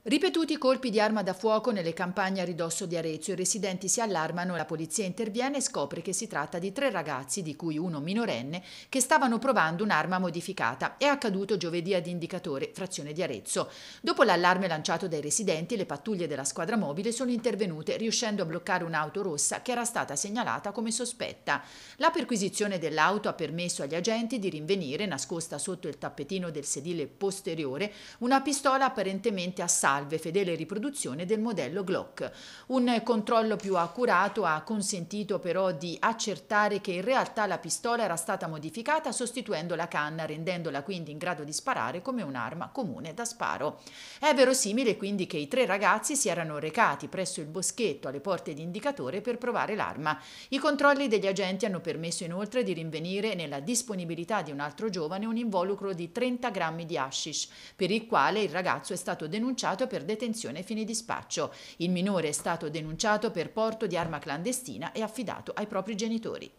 Ripetuti colpi di arma da fuoco nelle campagne a ridosso di Arezzo, i residenti si allarmano, la polizia interviene e scopre che si tratta di tre ragazzi, di cui uno minorenne, che stavano provando un'arma modificata. È accaduto giovedì ad Indicatore, frazione di Arezzo. Dopo l'allarme lanciato dai residenti, le pattuglie della squadra mobile sono intervenute, riuscendo a bloccare un'auto rossa che era stata segnalata come sospetta. La perquisizione dell'auto ha permesso agli agenti di rinvenire, nascosta sotto il tappetino del sedile posteriore, una pistola apparentemente assata salve fedele riproduzione del modello Glock. Un controllo più accurato ha consentito però di accertare che in realtà la pistola era stata modificata sostituendo la canna, rendendola quindi in grado di sparare come un'arma comune da sparo. È verosimile quindi che i tre ragazzi si erano recati presso il boschetto alle porte di indicatore per provare l'arma. I controlli degli agenti hanno permesso inoltre di rinvenire nella disponibilità di un altro giovane un involucro di 30 grammi di hashish, per il quale il ragazzo è stato denunciato arrestato per detenzione e fine dispaccio. Il minore è stato denunciato per porto di arma clandestina e affidato ai propri genitori.